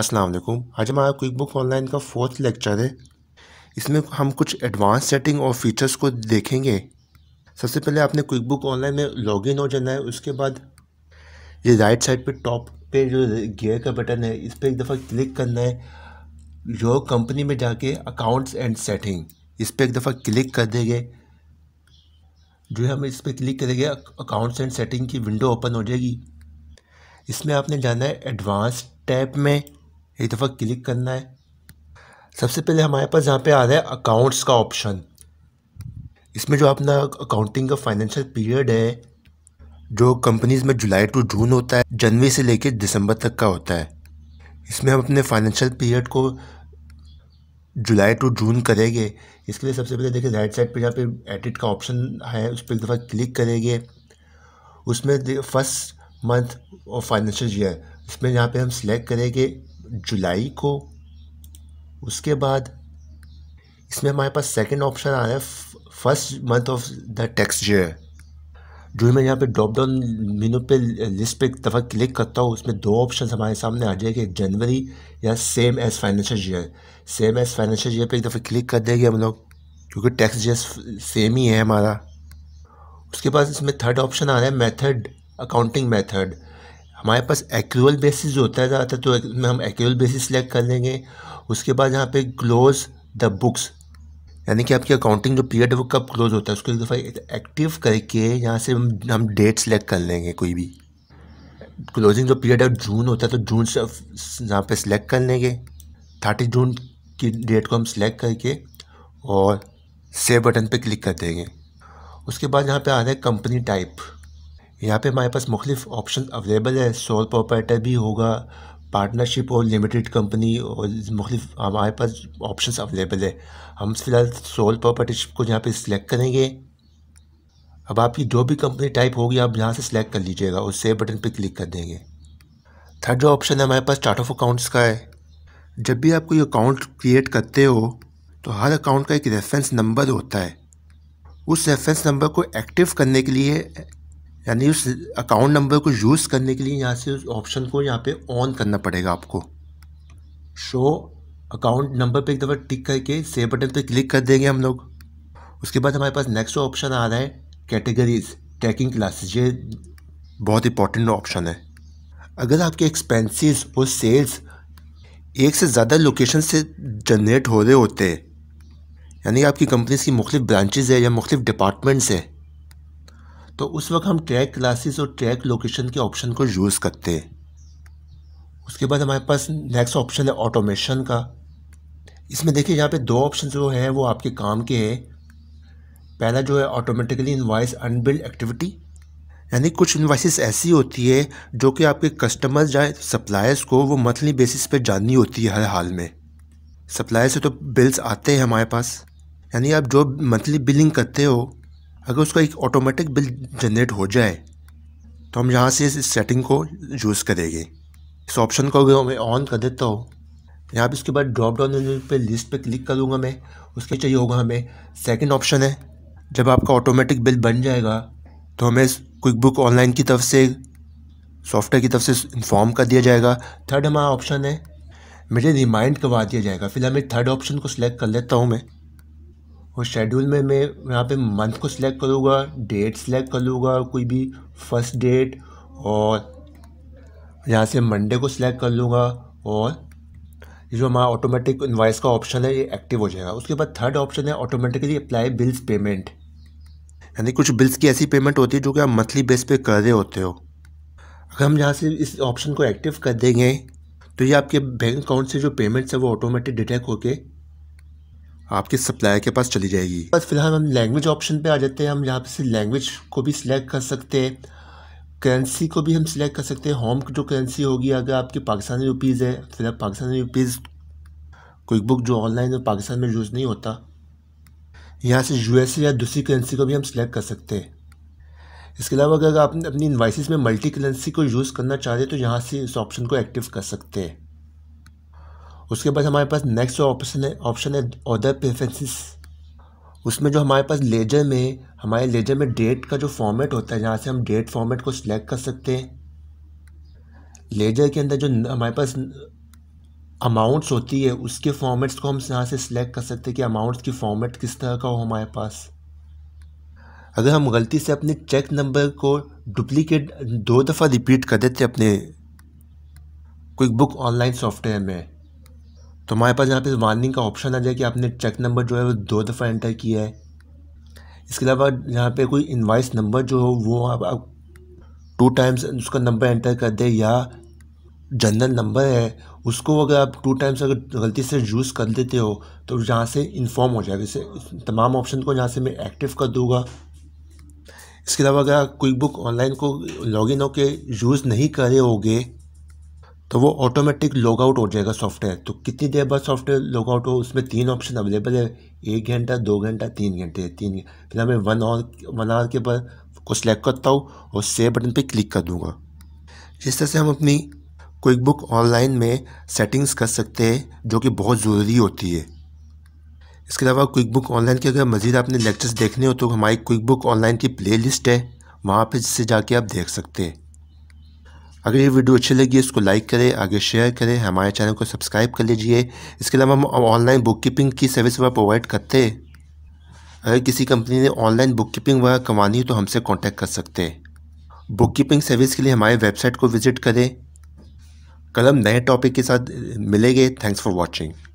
अस्सलाम वालेकुम आज हमारा क्विक बुक ऑनलाइन का फोर्थ लेक्चर है इसमें हम कुछ एडवांस सेटिंग और फीचर्स को देखेंगे सबसे पहले आपने क्विक बुक ऑनलाइन में लॉगिन हो जाना है उसके बाद ये राइट साइड पे टॉप पे जो गियर का बटन है इस पर एक दफ़ा क्लिक करना है योर कंपनी में जाके अकाउंट्स एंड सेटिंग इस पर एक दफ़ा क्लिक कर देंगे जो है हम इस पर क्लिक करेंगे अकाउंट्स एंड सेटिंग की विंडो ओपन हो जाएगी इसमें आपने जाना है एडवांस टैब में एक दफ़ा क्लिक करना है सबसे पहले हमारे पास यहाँ पे आ रहा है अकाउंट्स का ऑप्शन इसमें जो अपना अकाउंटिंग का फाइनेंशियल पीरियड है जो कंपनीज़ में जुलाई टू जून होता है जनवरी से लेकर दिसंबर तक का होता है इसमें हम अपने फाइनेंशियल पीरियड को जुलाई टू जून करेंगे इसके लिए सबसे पहले देखिए राइट साइड पे जहाँ पे एडिट का ऑप्शन है उस पर एक दफ़ा क्लिक करेंगे उसमें फर्स्ट मंथ और फाइनेंशियल ईयर इसमें यहाँ पे हम सिलेक्ट करेंगे जुलाई को उसके बाद इसमें हमारे पास सेकंड ऑप्शन आ रहा है first month of the tax year जो मैं यहाँ पे ड्रॉप डाउन मीनू पे लिस्ट पे एक दफ़ा क्लिक करता हूँ उसमें दो ऑप्शन हमारे सामने आ जाएंगे जनवरी या same as financial year same as financial year पे एक दफ़ा क्लिक कर देंगे हम लोग क्योंकि टैक्स ईयर सेम ही है हमारा उसके बाद इसमें थर्ड ऑप्शन आ रहा है मेथड अकाउंटिंग मेथड हमारे पास एक्यूअल बेसिस जो होता है ज़्यादातर तो उसमें हम एक्रूअल बेसिस सेलेक्ट कर लेंगे उसके बाद यहाँ पे क्लोज द बुक्स यानी कि आपकी अकाउंटिंग जो पीरियड है वो कब क्लोज होता है उसको एक दफ़ा एक्टिव करके यहाँ से हम हम डेट सेलेक्ट कर लेंगे कोई भी क्लोजिंग जो पीरियड है जून होता है तो जून से यहाँ पे सिलेक्ट कर लेंगे थर्टी जून की डेट को हम सिलेक्ट करके और सेव बटन पे क्लिक कर देंगे उसके बाद यहाँ पे आ रहा है कंपनी टाइप यहाँ पे हमारे पास मुख्तलिफ ऑप्शन अवेलेबल है सोल प्रोपराइटर भी होगा पार्टनरशिप और लिमिटेड कंपनी और मुख्तलिफ हमारे पास ऑप्शंस अवेलेबल है हम फिलहाल सोल प्रोपर्टरशिप को यहाँ पे सिलेक्ट करेंगे अब आपकी जो भी कंपनी टाइप होगी आप यहाँ से सिलेक्ट कर लीजिएगा और सेव बटन पर क्लिक कर देंगे थर्ड जो ऑप्शन है हमारे पास चार्ट ऑफ अकाउंट्स का है जब भी आप कोई अकाउंट क्रिएट करते हो तो हर अकाउंट का एक रेफरेंस नंबर होता है उस रेफरेंस नंबर को एक्टिव करने के लिए यानी उस अकाउंट नंबर को यूज़ करने के लिए यहाँ से उस ऑप्शन को यहाँ पे ऑन करना पड़ेगा आपको शो अकाउंट नंबर पे एक दफ़ा टिक करके सेव बटन पे क्लिक कर देंगे हम लोग उसके बाद हमारे पास नेक्स्ट ऑप्शन आ रहा है कैटेगरीज ट्रैकिंग क्लासेस ये बहुत इंपॉर्टेंट ऑप्शन है अगर आपके एक्सपेंसिस और सेल्स एक से ज़्यादा लोकेशन से जनरेट हो रहे होते हैं यानी आपकी कंपनीज की मुख्तु ब्रांचेज़ है या मुख्तु डिपार्टमेंट्स है तो उस वक्त हम ट्रैक क्लासेस और ट्रैक लोकेशन के ऑप्शन को यूज़ करते हैं उसके बाद हमारे पास नेक्स्ट ऑप्शन है ऑटोमेशन का इसमें देखिए यहाँ पे दो ऑप्शन जो है वो आपके काम के हैं पहला जो है ऑटोमेटिकली इन्वाइस अनबिल्ड एक्टिविटी यानी कुछ इन्वाइसिस ऐसी होती है जो कि आपके कस्टमर्स या सप्लायर्स को वो मंथली बेसिस पर जाननी होती है हर हाल में सप्लायर से तो बिल्स आते हैं हमारे पास यानी आप जो मंथली बिलिंग करते हो अगर उसका एक ऑटोमेटिक बिल जनरेट हो जाए तो हम यहाँ से इस सेटिंग को यूज़ करेंगे इस ऑप्शन को अगर मैं ऑन कर देता हूँ यहाँ पर इसके बाद ड्रॉप डाउन पे लिस्ट पे क्लिक करूँगा मैं उसके चाहिए होगा हमें सेकंड ऑप्शन है जब आपका ऑटोमेटिक बिल बन जाएगा तो हमें क्विक बुक ऑनलाइन की तरफ से सॉफ्टवेयर की तरफ से इन्फॉर्म कर दिया जाएगा थर्ड हमारा ऑप्शन है मुझे रिमाइंड करवा दिया जाएगा फिलहाल मैं थर्ड ऑप्शन को सिलेक्ट कर लेता हूँ मैं और शेड्यूल में मैं यहाँ पे मंथ को सिलेक्ट करूँगा डेट सिलेक्ट कर लूँगा कोई भी फर्स्ट डेट और यहाँ से मंडे को सिलेक्ट कर लूँगा और ये जो हमारा ऑटोमेटिक इन्वाइस का ऑप्शन है ये एक्टिव हो जाएगा उसके बाद थर्ड ऑप्शन है ऑटोमेटिकली अप्लाई बिल्स पेमेंट यानी कुछ बिल्स की ऐसी पेमेंट होती है जो कि आप मंथली बेस पे कर रहे होते हो अगर हम यहाँ से इस ऑप्शन को एक्टिव कर देंगे तो ये आपके बैंक अकाउंट से जो पेमेंट्स है वो ऑटोमेटिक डिटेक्ट होकर आपके सप्लायर के पास चली जाएगी बस फिलहाल हम लैंग्वेज ऑप्शन पे आ जाते हैं हम यहाँ पे से लैंग्वेज को भी सिलेक्ट कर सकते हैं करेंसी को भी हम सिलेक्ट कर सकते हैं होम जो करेंसी होगी अगर आपकी पाकिस्तानी रुपीज़ है फिलहाल पाकिस्तानी रुपीज़ क्विक बुक जो ऑनलाइन और पाकिस्तान में यूज़ नहीं होता यहाँ से यू या दूसरी करेंसी को भी हम सिलेक्ट कर सकते हैं इसके अलावा अगर आप अपनी इन्वाइसिस में मल्टी करेंसी को यूज़ करना चाह रहे हैं तो यहाँ से इस ऑप्शन को एक्टिव कर सकते हैं उसके बाद हमारे पास नेक्स्ट ऑप्शन है ऑप्शन है अदर प्रेफरेंसेस उसमें जो हमारे पास लेजर में हमारे लेजर में डेट का जो फॉर्मेट होता है जहाँ से हम डेट फॉर्मेट को सिलेक्ट कर सकते हैं लेजर के अंदर जो हमारे पास अमाउंट्स होती है उसके फॉर्मेट्स को हम यहाँ से सिलेक्ट कर सकते हैं कि अमाउंट्स की फॉर्मेट किस तरह का हो हमारे पास अगर हम गलती से अपने चेक नंबर को डुप्लीकेट दो दफ़ा रिपीट कर देते अपने क्विक बुक ऑनलाइन सॉफ्टवेयर में तो हमारे पास यहाँ पे वार्निंग का ऑप्शन आ जाए कि आपने चेक नंबर जो है वो दो दफ़ा एंटर किया है इसके अलावा यहाँ पे कोई इन्वाइस नंबर जो हो वो आप, आप टू टाइम्स उसका नंबर एंटर कर दे या जनरल नंबर है उसको अगर आप टू टाइम्स अगर गलती से यूज़ कर देते हो तो यहाँ से इन्फॉर्म हो जाएगा इसे तमाम ऑप्शन को यहाँ से मैं एक्टिव कर दूँगा इसके अलावा अगर आप कोई बुक ऑनलाइन को लॉगिन होकर यूज़ नहीं करे होगे तो वो ऑटोमेटिक लॉग आउट हो जाएगा सॉफ्टवेयर तो कितनी देर बाद सॉफ्टवेयर लॉग आउट हो उसमें तीन ऑप्शन अवेलेबल है एक घंटा दो घंटा तीन घंटे तीन फिलहाल मैं वन आवर वन आवर के बाद को सिलेक्ट करता हूँ और सेव बटन पे क्लिक कर दूँगा जिस तरह से हम अपनी क्विक बुक ऑनलाइन में सेटिंग्स कर सकते हैं जो कि बहुत ज़रूरी होती है इसके अलावा क्विक बुक ऑनलाइन के अगर मज़ीद आपने लेक्चर्स देखने हो तो हमारी क्विक बुक ऑनलाइन की प्ले लिस्ट है वहाँ पर जिससे जाके आप देख सकते हैं अगर ये वीडियो अच्छी लगी इसको लाइक करें आगे शेयर करें हमारे चैनल को सब्सक्राइब कर लीजिए इसके अलावा हम ऑनलाइन बुक कीपिंग की सर्विस वह प्रोवाइड करते हैं अगर किसी कंपनी ने ऑनलाइन बुक कीपिंग वगैरह कमानी है तो हमसे कॉन्टैक्ट कर सकते हैं बुक कीपिंग सर्विस के लिए हमारे वेबसाइट को विजिट करें कल हम नए टॉपिक के साथ मिलेंगे थैंक्स फॉर वॉचिंग